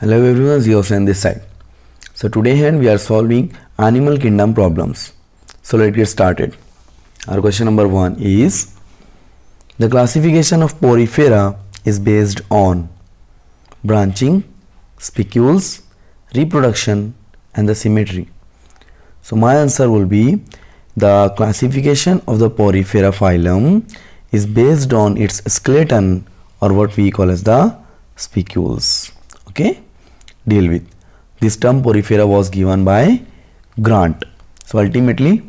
hello everyone Zeosen this side so today hand we are solving animal kingdom problems so let's get started our question number one is the classification of porifera is based on branching spicules reproduction and the symmetry so my answer will be the classification of the porifera phylum is based on its skeleton or what we call as the spicules okay deal with. This term porifera was given by Grant. So ultimately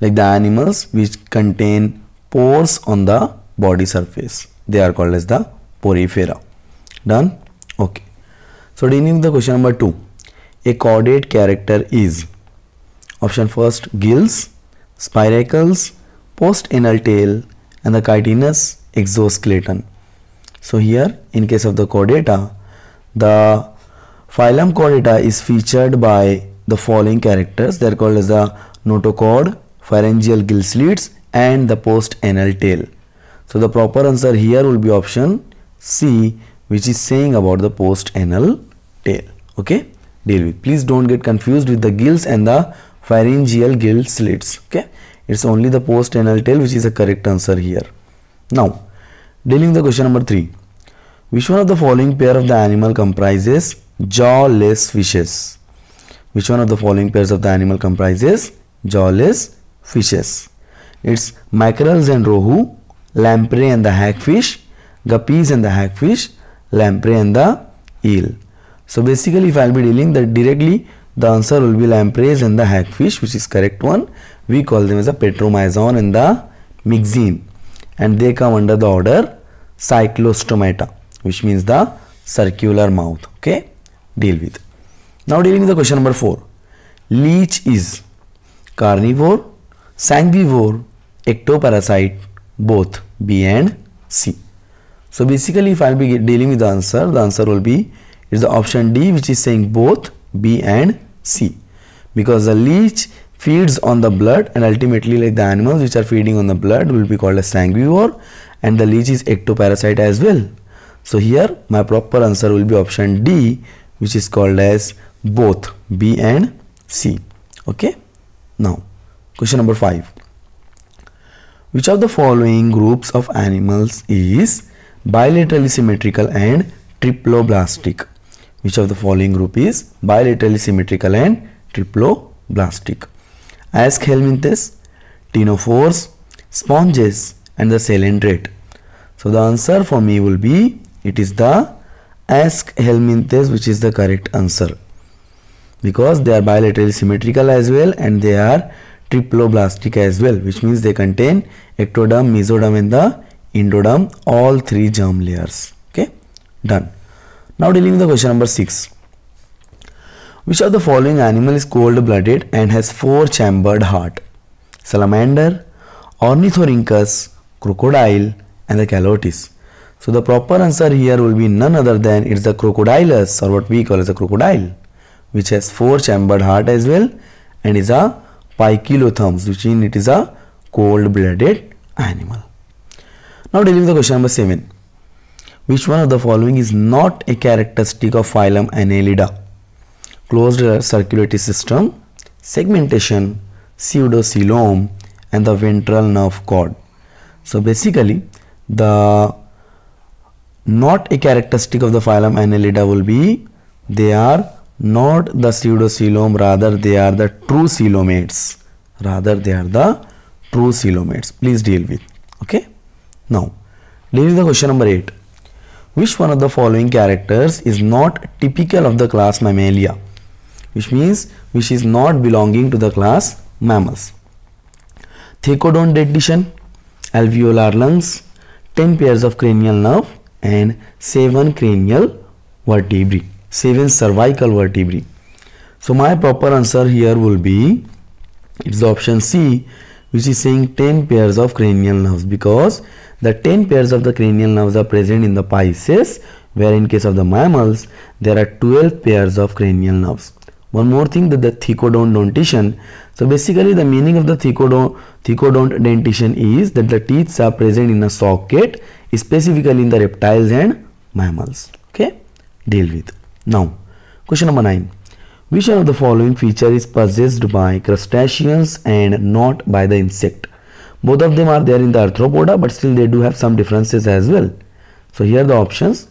like the animals which contain pores on the body surface they are called as the porifera. Done? Okay. So dealing with the question number 2. A chordate character is option first gills, spiracles, post-anal tail and the chitinous exoskeleton. So here in case of the chordata the phylum chordata is featured by the following characters. They are called as the notochord, pharyngeal gill slits and the post-anal tail. So the proper answer here will be option C which is saying about the post-anal tail. Okay, deal with. Please don't get confused with the gills and the pharyngeal gill slits. Okay, it's only the post-anal tail which is the correct answer here. Now, dealing the question number 3. Which one of the following pair of the animal comprises jawless fishes? Which one of the following pairs of the animal comprises jawless fishes? It's mackerels and rohu, lamprey and the hagfish, guppies and the hagfish, lamprey and the eel. So basically if I'll be dealing that directly the answer will be lampreys and the hagfish which is correct one. We call them as a petromyzon and the myxine and they come under the order cyclostomata which means the circular mouth. Okay, deal with. Now dealing with the question number 4. Leech is carnivore, sanguivore, ectoparasite, both B and C. So basically if I will be dealing with the answer, the answer will be is the option D which is saying both B and C because the leech feeds on the blood and ultimately like the animals which are feeding on the blood will be called a sanguivore and the leech is ectoparasite as well so here my proper answer will be option D which is called as both B and C. Okay. Now question number 5. Which of the following groups of animals is bilaterally symmetrical and triploblastic? Which of the following group is bilaterally symmetrical and triploblastic? As helminthes, Tinophores, sponges and the salendrate. So the answer for me will be it is the ask Helminthes which is the correct answer because they are bilaterally symmetrical as well and they are triploblastic as well which means they contain ectoderm, mesoderm and the endoderm all three germ layers okay done now dealing with the question number 6 which of the following animal is cold blooded and has four chambered heart salamander ornithorhynchus crocodile and the calotis so the proper answer here will be none other than it's the crocodilus or what we call as a crocodile which has four chambered heart as well and is a pycilotherms which means it is a cold blooded animal. Now dealing with the question number 7. Which one of the following is not a characteristic of phylum Annelida? Closed circulatory system, segmentation, pseudocoelom and the ventral nerve cord. So basically the not a characteristic of the phylum Annelida will be they are not the pseudocoelom rather they are the true coelomates rather they are the true coelomates please deal with okay now deal with the question number 8 which one of the following characters is not typical of the class mammalia which means which is not belonging to the class mammals thecodont dentition alveolar lungs 10 pairs of cranial nerve and 7 cranial vertebrae, 7 cervical vertebrae. So my proper answer here will be, it's option C which is saying 10 pairs of cranial nerves because the 10 pairs of the cranial nerves are present in the Pisces where in case of the mammals there are 12 pairs of cranial nerves. One more thing that the thecodont dentition. So basically the meaning of the thecodont, thecodont dentition is that the teeth are present in a socket specifically in the reptiles and mammals. Okay, deal with. Now, question number 9. Which one of the following feature is possessed by crustaceans and not by the insect? Both of them are there in the arthropoda but still they do have some differences as well. So here are the options.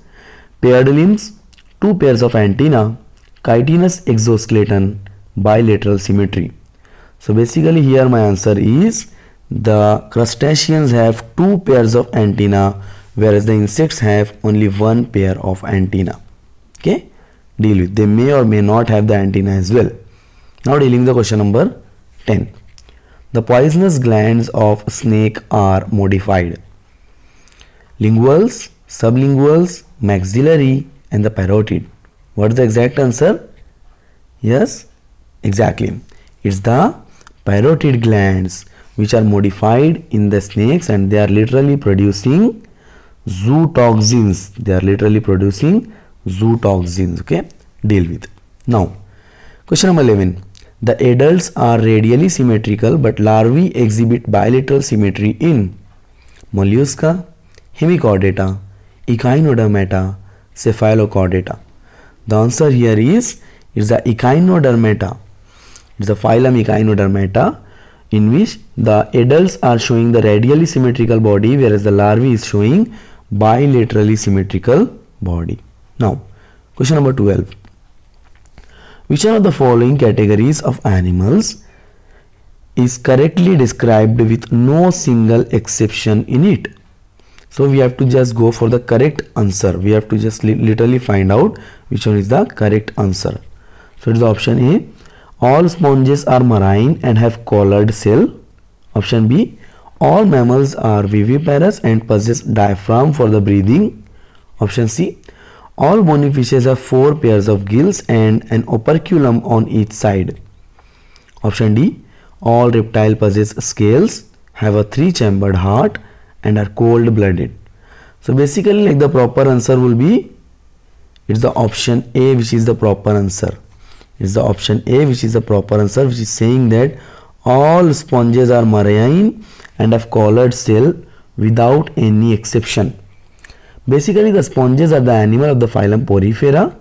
Paired limbs, two pairs of antenna, chitinous exoskeleton, bilateral symmetry. So basically here my answer is the crustaceans have two pairs of antenna whereas the insects have only one pair of antenna. Okay, deal with. They may or may not have the antenna as well. Now dealing the question number 10. The poisonous glands of snake are modified. Linguals, sublinguals, maxillary and the parotid. What is the exact answer? Yes, exactly. It's the parotid glands which are modified in the snakes and they are literally producing zootoxins. They are literally producing zootoxins. Okay, deal with. Now, question number 11. The adults are radially symmetrical but larvae exhibit bilateral symmetry in mollusca, hemichordata, echinodermata, cephalochordata. The answer here is it's the echinodermata. It's the phylum echinodermata in which the adults are showing the radially symmetrical body whereas the larvae is showing bilaterally symmetrical body. Now question number 12. Which one of the following categories of animals is correctly described with no single exception in it? So we have to just go for the correct answer. We have to just li literally find out which one is the correct answer. So it's option A all sponges are marine and have collared cell. Option B. All mammals are viviparous and possess diaphragm for the breathing. Option C. All bony fishes have four pairs of gills and an operculum on each side. Option D. All reptile possess scales, have a three-chambered heart and are cold-blooded. So basically like the proper answer will be it's the option A which is the proper answer is the option A which is the proper answer which is saying that all sponges are marine and have colored cell without any exception. Basically the sponges are the animal of the phylum Porifera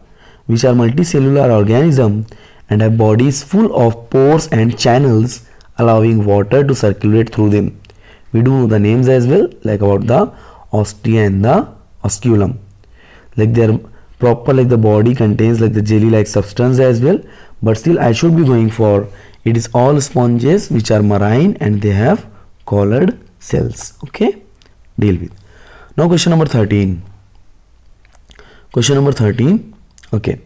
which are multicellular organism and have bodies full of pores and channels allowing water to circulate through them. We do know the names as well like about the ostia and the osculum. Like their proper like the body contains like the jelly like substance as well but still I should be going for it is all sponges which are marine and they have collared cells okay deal with now question number 13 question number 13 okay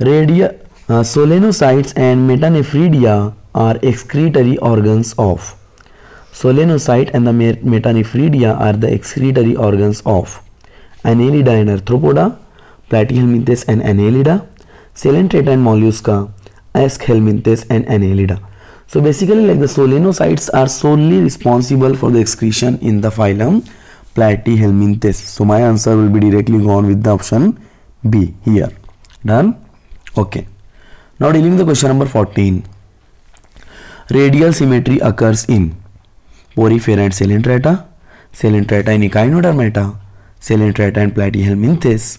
radio uh, solenocytes and metanephridia are excretory organs of solenocyte and the metanephridia are the excretory organs of annelida and arthropoda Platyhelminthes and Annelida, Selentrata and Mollusca, helminthes and Annelida. So basically like the solenocytes are solely responsible for the excretion in the phylum Platyhelminthes. So my answer will be directly gone with the option B here. Done? Okay. Now dealing with the question number 14. Radial symmetry occurs in porifera and Selentrata, Selentrata and Echinodermata, Selentrata and Platyhelminthes,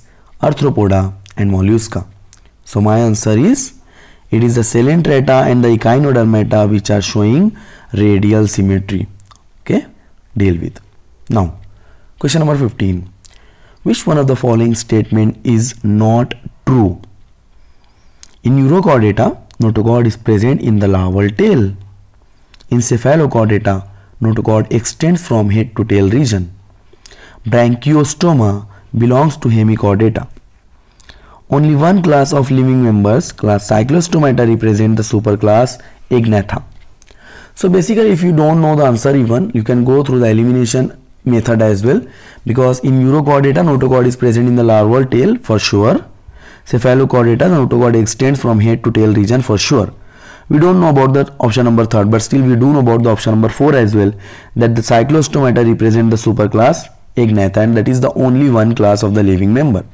arthropoda and mollusca. So my answer is it is the Celentrata and the Echinodermata which are showing radial symmetry. Okay, deal with. Now, question number 15. Which one of the following statement is not true? In Eurochordata, notochord is present in the larval tail. In Cephalochordata, notochord extends from head to tail region. Branchiostoma belongs to hemichordata. Only one class of living members, class Cyclostomata represent the superclass Ignatha. So basically if you don't know the answer even, you can go through the elimination method as well because in Eurochordata, notochord is present in the larval tail for sure. Cephalochordata, notochord extends from head to tail region for sure. We don't know about the option number 3 but still we do know about the option number 4 as well that the cyclostomata represent the superclass Ignatha that is the only one class of the living member.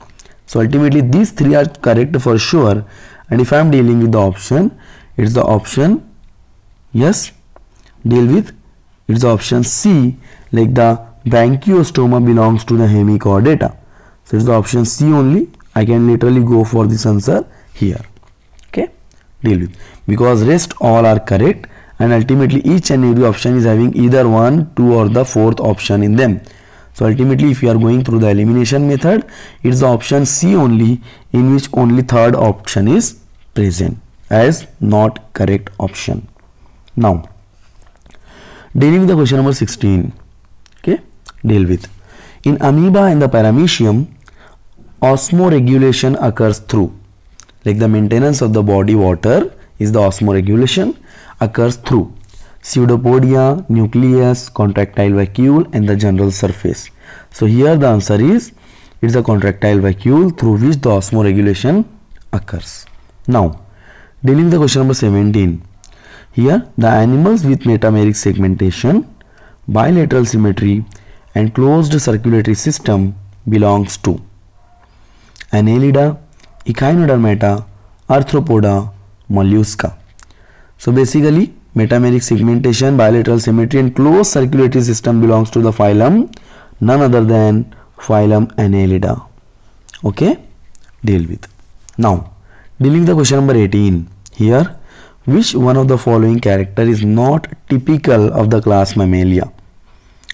So ultimately these three are correct for sure and if I am dealing with the option it's the option yes deal with it's the option C like the Branchiostoma belongs to the hemichordata. So it's the option C only. I can literally go for this answer here. Okay, deal with because rest all are correct and ultimately each and every option is having either one, two or the fourth option in them. So ultimately if you are going through the elimination method, it's the option C only in which only third option is present as not correct option. Now dealing with the question number 16, okay, deal with. In amoeba and the paramecium, osmoregulation occurs through like the maintenance of the body water is the osmoregulation occurs through pseudopodia, nucleus, contractile vacuole and the general surface. So here the answer is it's a contractile vacuole through which the osmoregulation occurs. Now dealing the question number 17. Here the animals with metameric segmentation, bilateral symmetry and closed circulatory system belongs to Annelida, Echinodermata, Arthropoda, Mollusca. So basically metameric segmentation, bilateral symmetry and closed circulatory system belongs to the phylum none other than phylum Annelida. Okay, deal with. Now, dealing the question number 18 here, which one of the following character is not typical of the class Mammalia?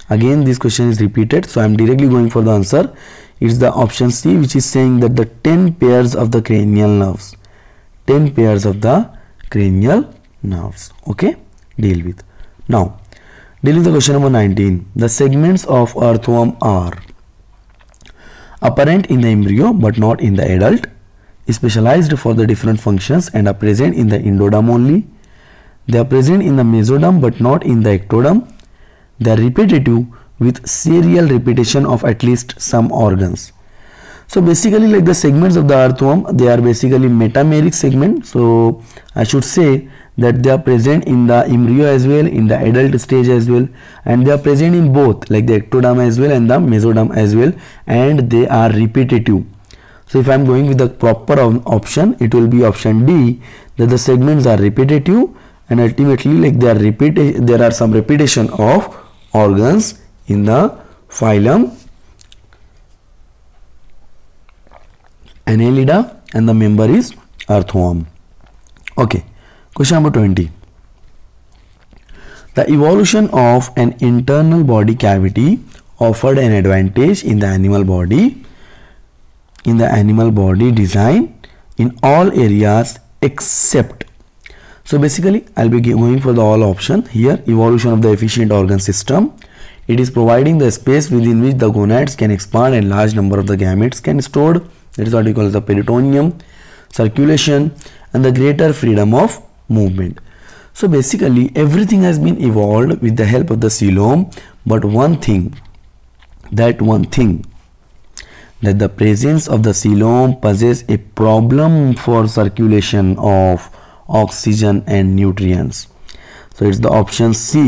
Again, this question is repeated, so I am directly going for the answer. It's the option C which is saying that the 10 pairs of the cranial nerves, 10 pairs of the cranial nerves okay deal with now deal with the question number 19 the segments of earthworm are apparent in the embryo but not in the adult specialized for the different functions and are present in the endoderm only they are present in the mesoderm but not in the ectoderm they are repetitive with serial repetition of at least some organs so basically like the segments of the earthworm they are basically metameric segment so i should say that they are present in the embryo as well in the adult stage as well and they are present in both like the ectoderm as well and the mesoderm as well and they are repetitive so if i am going with the proper option it will be option d that the segments are repetitive and ultimately like there are repeat there are some repetition of organs in the phylum annelida and the member is earthworm. Okay, question number 20. The evolution of an internal body cavity offered an advantage in the animal body in the animal body design in all areas except so basically I'll be going for the all option here evolution of the efficient organ system it is providing the space within which the gonads can expand and large number of the gametes can stored that is what we call the peritoneum circulation and the greater freedom of movement so basically everything has been evolved with the help of the coelom but one thing that one thing that the presence of the coelom poses a problem for circulation of oxygen and nutrients so it's the option c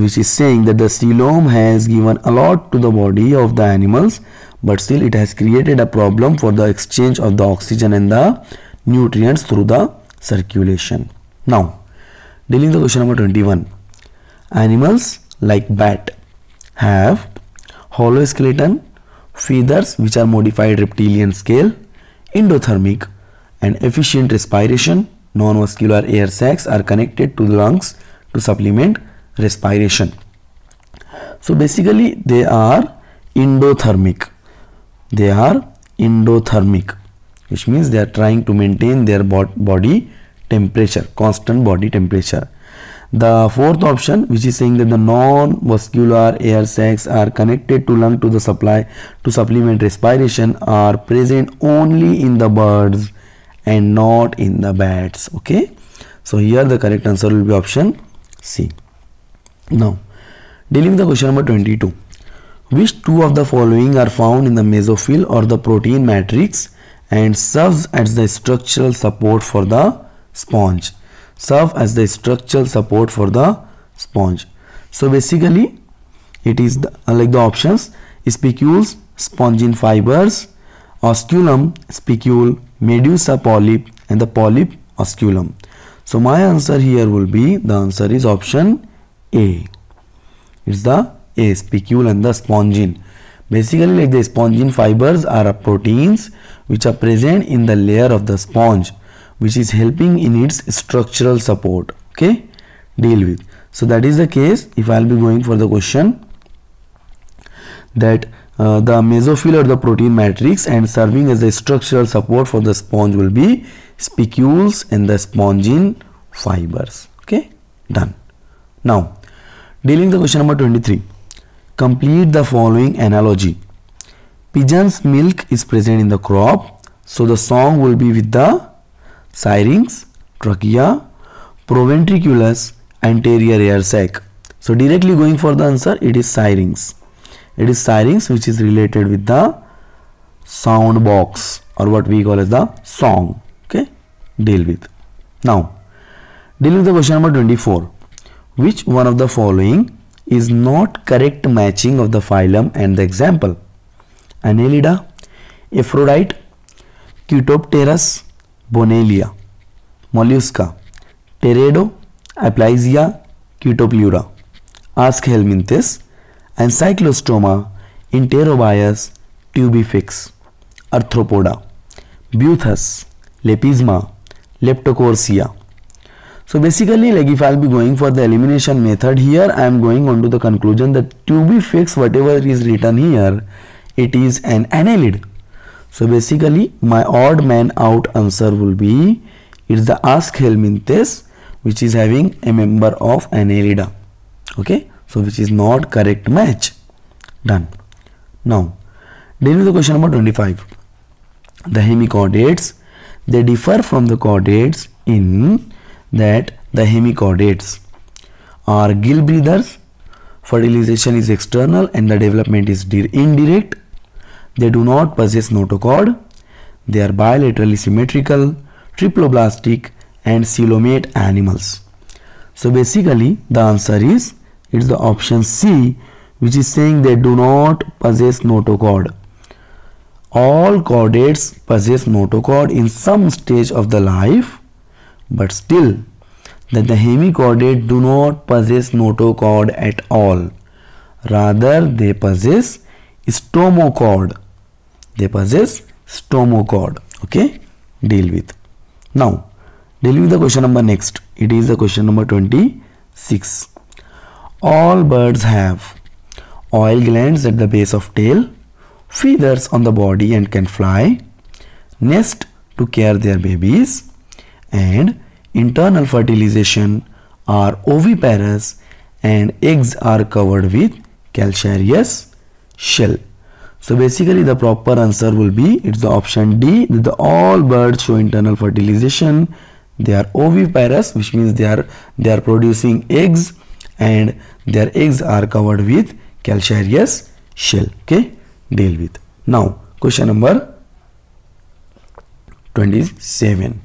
which is saying that the coelom has given a lot to the body of the animals but still it has created a problem for the exchange of the oxygen and the nutrients through the circulation. Now, dealing with question number 21. Animals like bat have hollow skeleton, feathers which are modified reptilian scale, endothermic and efficient respiration, non-vascular air sacs are connected to the lungs to supplement respiration. So basically they are endothermic they are endothermic which means they are trying to maintain their body temperature constant body temperature the fourth option which is saying that the non-vascular air sacs are connected to lung to the supply to supplement respiration are present only in the birds and not in the bats okay so here the correct answer will be option c now dealing with the question number 22 which two of the following are found in the mesophyll or the protein matrix and serves as the structural support for the sponge. Serve as the structural support for the sponge. So basically it is the, uh, like the options spicules, spongin fibers, osculum, spicule, medusa polyp and the polyp osculum. So my answer here will be the answer is option A. It's the a spicule and the spongin. Basically like the spongin fibers are proteins which are present in the layer of the sponge which is helping in its structural support. Okay, deal with. So that is the case if I will be going for the question that uh, the mesophyll or the protein matrix and serving as the structural support for the sponge will be spicules and the spongin fibers okay done now dealing the question number 23 Complete the following analogy. Pigeon's milk is present in the crop, so the song will be with the syrinx, trachea, proventriculus, anterior air sac. So directly going for the answer, it is syrinx. It is syrinx which is related with the sound box or what we call as the song. Okay, deal with. Now, deal with the question number 24. Which one of the following is not correct matching of the phylum and the example. Annelida, Aphrodite, Cutopterus, Bonelia, Mollusca, Teredo, Aplysia, Cutoplura, Askhelminthes, and Cyclostoma, Enterobius, Tubifix, Arthropoda, Buthus, Lepisma, Leptocorsia, so basically like if I'll be going for the elimination method here, I am going on to the conclusion that to be fixed whatever is written here, it is an annelid. So basically my odd man out answer will be, it's the ask Helminthes which is having a member of annelida. Okay, so which is not correct match. Done. Now, then with the question number 25. The hemichordates, they differ from the chordates in that the hemichordates are gill breathers. Fertilization is external and the development is indirect. They do not possess notochord. They are bilaterally symmetrical, triploblastic and coelomate animals. So basically the answer is it's the option C which is saying they do not possess notochord. All chordates possess notochord in some stage of the life but still that the hemichordate do not possess notochord at all. Rather, they possess stomochord. They possess stomochord. Okay, deal with. Now, deal with the question number next. It is the question number 26. All birds have oil glands at the base of tail, feathers on the body and can fly, nest to care their babies, and internal fertilization are oviparous and eggs are covered with calcareous shell. So basically the proper answer will be it's the option D that the all birds show internal fertilization. They are oviparous which means they are they are producing eggs and their eggs are covered with calcareous shell. Okay, deal with. Now question number 27.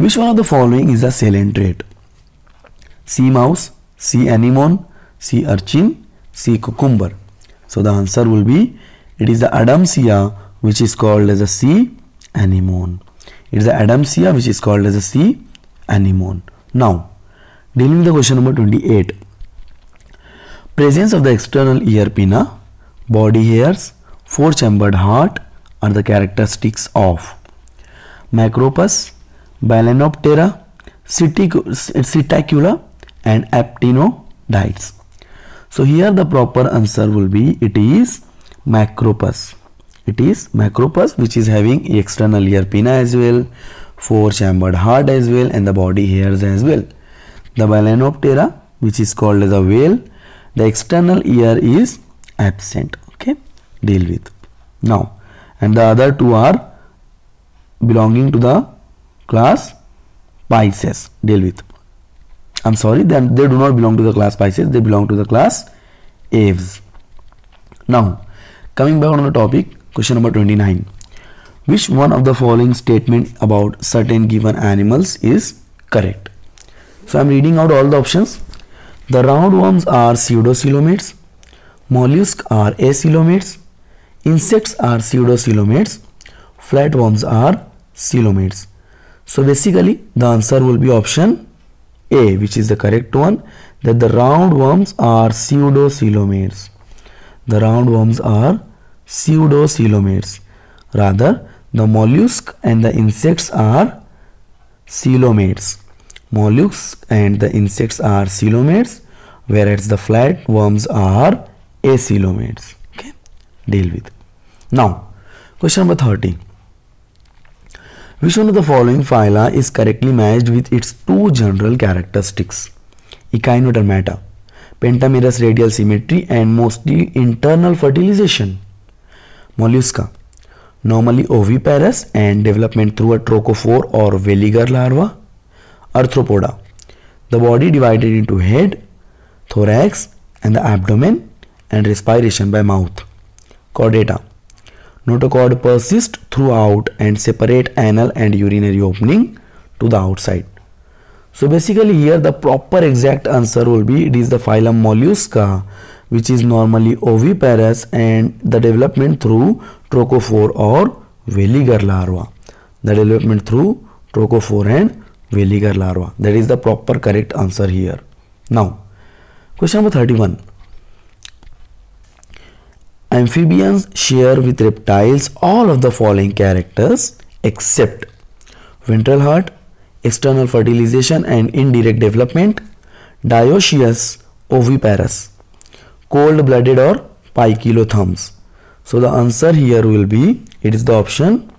Which one of the following is a salient trait? Sea mouse, sea anemone, sea urchin, sea cucumber. So the answer will be it is the Adamsia which is called as a sea anemone. It is the Adamsia which is called as a sea anemone. Now dealing with the question number 28. Presence of the external ear pinna, body hairs, four chambered heart are the characteristics of macropus, Balanoptera, Cetacula and Aptenodytes. So here the proper answer will be it is Macropus. It is Macropus which is having external ear pinna as well, four chambered heart as well and the body hairs as well. The Balanoptera which is called as a whale, the external ear is absent. Okay, deal with. Now and the other two are belonging to the class Pisces deal with. I'm sorry, then they do not belong to the class Pisces, they belong to the class Aves. Now, coming back on the topic, question number 29. Which one of the following statement about certain given animals is correct? So, I'm reading out all the options. The roundworms are pseudocelomates, mollusks are acelomates, insects are pseudocelomates, flatworms are coelomates. So basically the answer will be option A which is the correct one that the roundworms are pseudocelomeres. The roundworms are pseudocelomeres. Rather the mollusks and the insects are coelomates. Mollusks and the insects are coelomates whereas the flatworms are acelomates. Okay, deal with. Now question number 30 which one of the following phyla is correctly matched with its two general characteristics? Echinodermata, pentamerous radial symmetry and mostly internal fertilization. Mollusca, normally oviparous and development through a trochophore or veliger larva. Arthropoda, the body divided into head, thorax and the abdomen and respiration by mouth. Chordata, notochord persist throughout and separate anal and urinary opening to the outside. So basically here the proper exact answer will be it is the phylum Mollusca which is normally oviparous and the development through trochophore or veliger larva. The development through trochophore and veliger larva. That is the proper correct answer here. Now question number 31. Amphibians share with reptiles all of the following characters except ventral heart, external fertilization and indirect development, dioecious oviparous, cold-blooded or pichilotherms. So the answer here will be, it is the option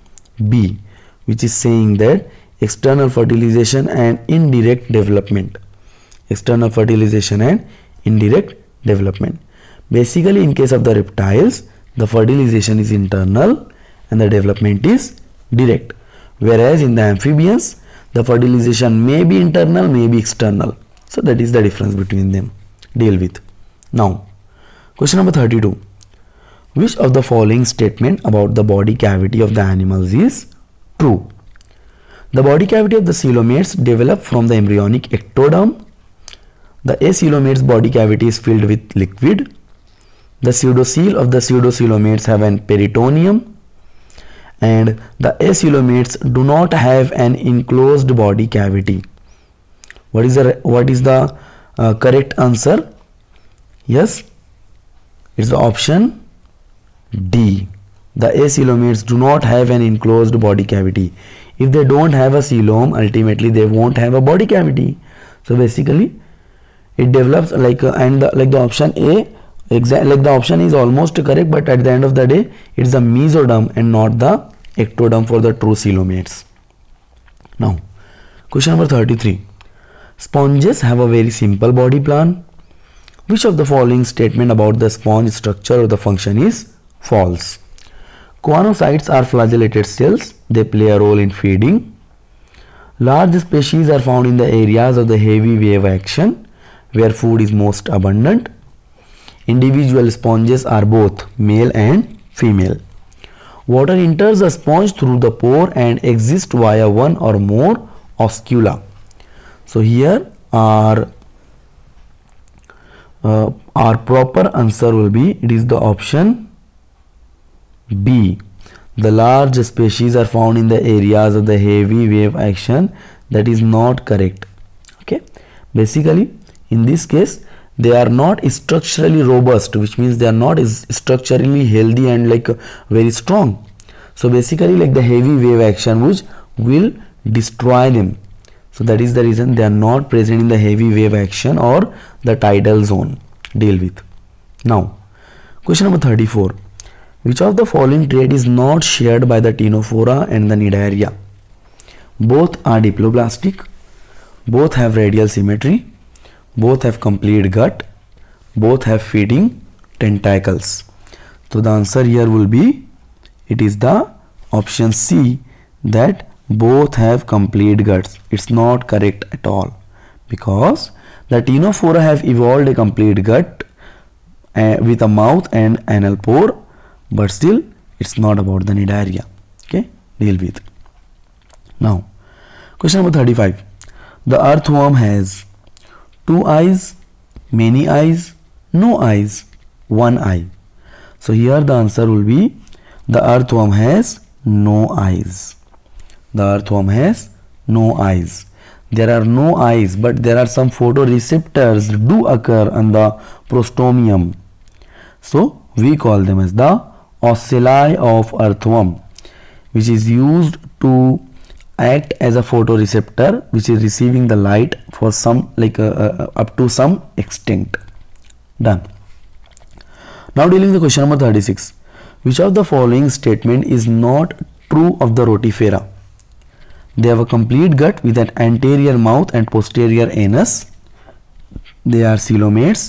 B which is saying that external fertilization and indirect development. External fertilization and indirect development. Basically, in case of the reptiles, the fertilization is internal and the development is direct. Whereas in the amphibians, the fertilization may be internal, may be external. So that is the difference between them. Deal with. Now, question number 32. Which of the following statement about the body cavity of the animals is true? The body cavity of the coelomates develop from the embryonic ectoderm. The acelomate's body cavity is filled with liquid the pseudocele of the pseudocoelomates have an peritoneum and the acelomates do not have an enclosed body cavity. What is the, what is the uh, correct answer? Yes, it's the option D. The acelomates do not have an enclosed body cavity. If they don't have a coelom, ultimately they won't have a body cavity. So basically, it develops like uh, and the, like the option A Exactly, like the option is almost correct, but at the end of the day, it's the mesoderm and not the ectoderm for the true coelomates. Now, question number 33. Sponges have a very simple body plan. Which of the following statement about the sponge structure or the function is false? Choanocytes are flagellated cells. They play a role in feeding. Large species are found in the areas of the heavy wave action where food is most abundant. Individual sponges are both male and female. Water enters the sponge through the pore and exits via one or more oscula. So here our, uh, our proper answer will be it is the option B. The large species are found in the areas of the heavy wave action that is not correct. Okay. Basically in this case they are not structurally robust which means they are not structurally healthy and like very strong so basically like the heavy wave action which will destroy them so that is the reason they are not present in the heavy wave action or the tidal zone deal with now question number 34 which of the following trait is not shared by the Tenophora and the Nidaria? Both are diploblastic. Both have radial symmetry both have complete gut both have feeding tentacles so the answer here will be it is the option C that both have complete guts it's not correct at all because the tenophora have evolved a complete gut uh, with a mouth and anal pore but still it's not about the nidaria okay deal with now question number 35 the earthworm has two eyes, many eyes, no eyes, one eye. So here the answer will be the earthworm has no eyes. The earthworm has no eyes. There are no eyes but there are some photoreceptors do occur on the prostomium. So we call them as the ocelli of earthworm which is used to act as a photoreceptor which is receiving the light for some like uh, uh, uh, up to some extent done now dealing with question number 36 which of the following statement is not true of the rotifera they have a complete gut with an anterior mouth and posterior anus they are coelomates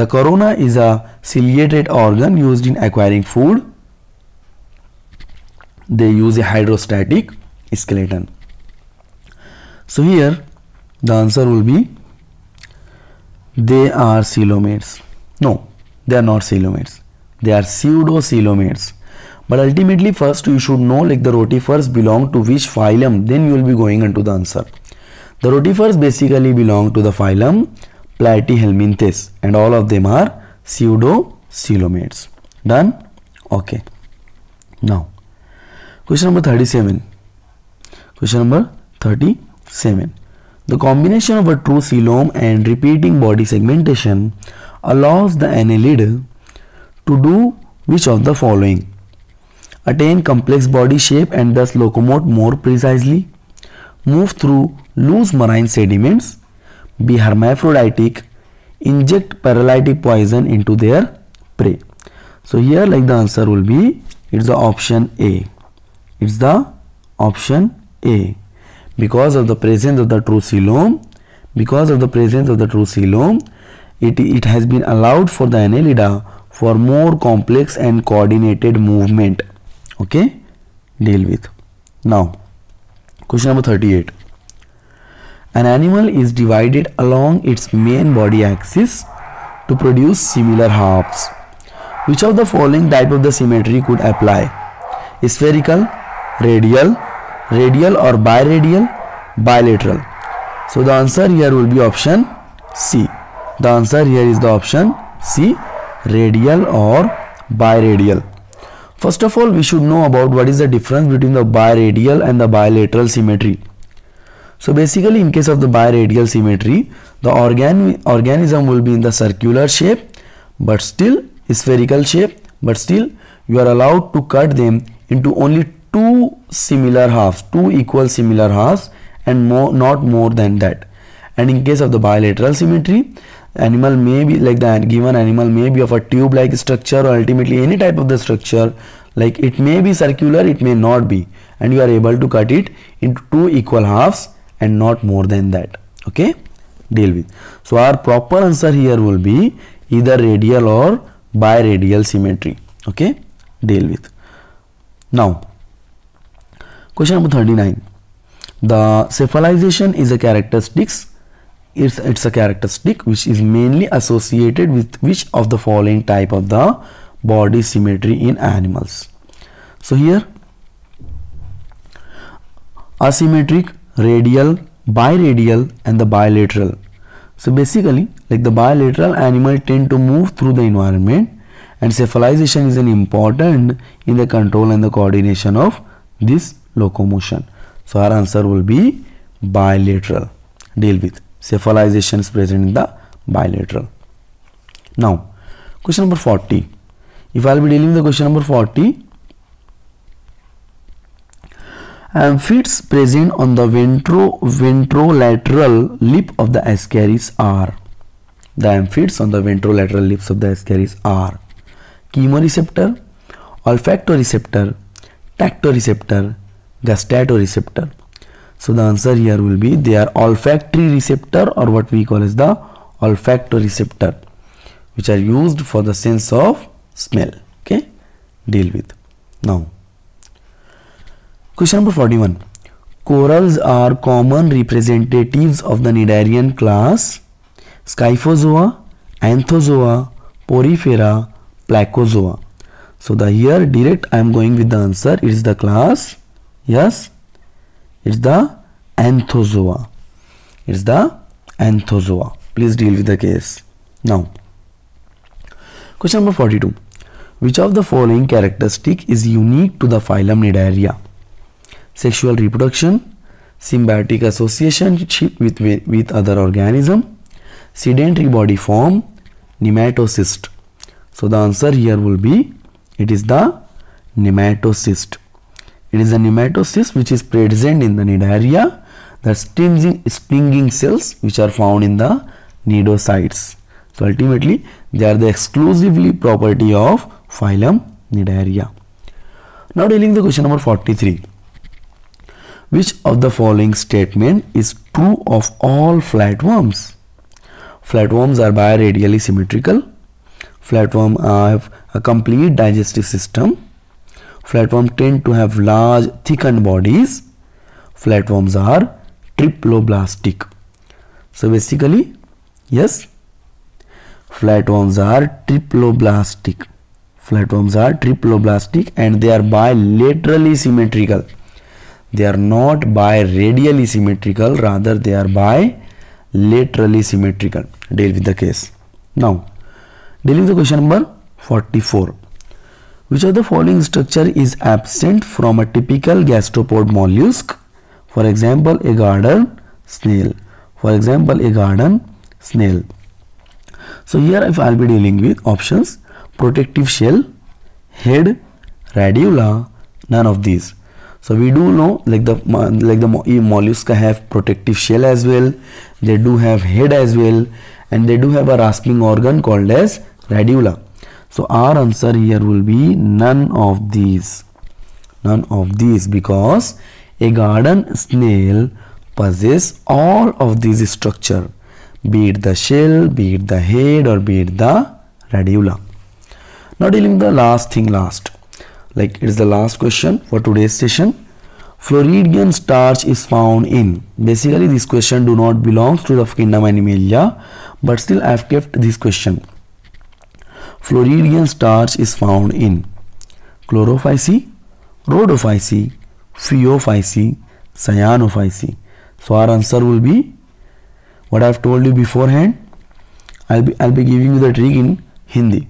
the corona is a ciliated organ used in acquiring food they use a hydrostatic skeleton so here the answer will be they are coelomates no they are not coelomates they are pseudo coelomates. but ultimately first you should know like the rotifers belong to which phylum then you will be going into the answer the rotifers basically belong to the phylum platyhelminthes and all of them are pseudo coelomates. done okay now question number 37 Question number 37. The combination of a true coelom and repeating body segmentation allows the annelid to do which of the following? Attain complex body shape and thus locomote more precisely. Move through loose marine sediments. Be hermaphroditic. Inject paralytic poison into their prey. So here like the answer will be it's the option A. It's the option a. Because of the presence of the trucilome, because of the presence of the trucilome, it, it has been allowed for the annelida for more complex and coordinated movement. Okay, deal with. Now, question number 38. An animal is divided along its main body axis to produce similar halves. Which of the following type of the symmetry could apply? Spherical, radial, radial or biradial bilateral so the answer here will be option c the answer here is the option c radial or biradial first of all we should know about what is the difference between the biradial and the bilateral symmetry so basically in case of the biradial symmetry the organ organism will be in the circular shape but still spherical shape but still you are allowed to cut them into only two similar halves, two equal similar halves and more, not more than that. And in case of the bilateral symmetry, animal may be like the given animal may be of a tube-like structure or ultimately any type of the structure like it may be circular, it may not be and you are able to cut it into two equal halves and not more than that. Okay, deal with. So, our proper answer here will be either radial or biradial symmetry. Okay, deal with. Now, Question number 39. The cephalization is a characteristic. It's, it's a characteristic which is mainly associated with which of the following type of the body symmetry in animals. So here asymmetric, radial, biradial and the bilateral. So basically like the bilateral animal tend to move through the environment and cephalization is an important in the control and the coordination of this locomotion. So our answer will be bilateral. Deal with cephalization is present in the bilateral. Now question number 40. If I will be dealing with the question number 40, Amphids present on the ventro ventrolateral lip of the ascaris are. The amphids on the ventrolateral lips of the ascaris are chemoreceptor, olfactory receptor, tactoreceptor, receptor. So the answer here will be they are olfactory receptor or what we call as the olfactory receptor which are used for the sense of smell. Okay, deal with. Now, question number 41. Corals are common representatives of the Cnidarian class Scyphozoa, Anthozoa, Porifera, Placozoa. So the here direct I am going with the answer is the class Yes, it's the anthozoa. It's the anthozoa. Please deal with the case. Now, question number 42. Which of the following characteristic is unique to the phylum Nidaria? Sexual reproduction, symbiotic associationship with, with other organism, sedentary body form, nematocyst. So the answer here will be it is the nematocyst. It is a nematocyst which is present in the need area. The stinging, stinging cells which are found in the nidocytes. So ultimately they are the exclusively property of phylum Nidaria. Now dealing the question number 43. Which of the following statement is true of all flatworms? Flatworms are bioradially symmetrical. Flatworms have a complete digestive system. Flatworms tend to have large thickened bodies. Flatworms are triploblastic. So basically, yes, flatworms are triploblastic. Flatworms are triploblastic and they are bilaterally symmetrical. They are not biradially symmetrical, rather they are bilaterally symmetrical. Deal with the case. Now, dealing with the question number 44. Which of the following structure is absent from a typical gastropod mollusk? For example, a garden snail. For example, a garden snail. So here if I'll be dealing with options protective shell, head, radula, none of these. So we do know like the like the mollusca have protective shell as well. They do have head as well, and they do have a rasping organ called as radula. So our answer here will be none of these. None of these because a garden snail possesses all of these structure be it the shell, be it the head or be it the radula. Now dealing with the last thing last like it is the last question for today's session. Floridian starch is found in. Basically this question do not belongs to the kingdom Animalia but still I have kept this question. Floridean starch is found in chlorophyceae rhodophyceae phaeophyceae cyanophyceae so our answer will be what I've told you beforehand I be I be giving you the trick in Hindi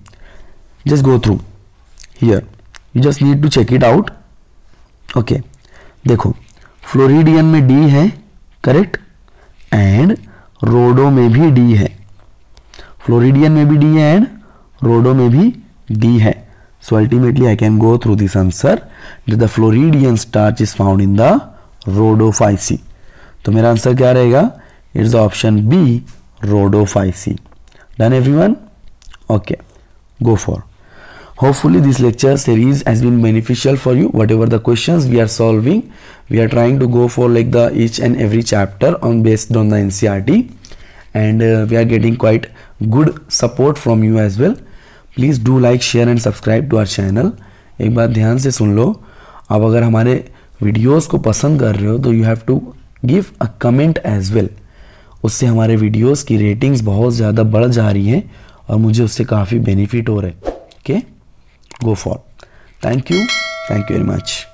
just go through here you just need to check it out okay देखो floridean में D है correct and rhodo में भी D है floridean में भी D है and rhodo में भी D so ultimately I can go through this answer that the Floridian starch is found in the Rhodophyceae. तो मेरा आंसर क्या रहेगा it's option B rhodophyceae done everyone okay go for hopefully this lecture series has been beneficial for you whatever the questions we are solving we are trying to go for like the each and every chapter on based on the ncrt and uh, we are getting quite good support from you as well please do like share and subscribe to our channel एक बार ध्यान से सुन लो अब अगर हमारे videos को पसंद कर रहे हो तो you have to give a comment as well उससे हमारे वीडियोस की रेटिंग्स बहुत ज़्यादा बढ़ जा रही हैं और मुझे उससे काफ़ी बेनिफिट हो रहा है okay go for thank you thank you very much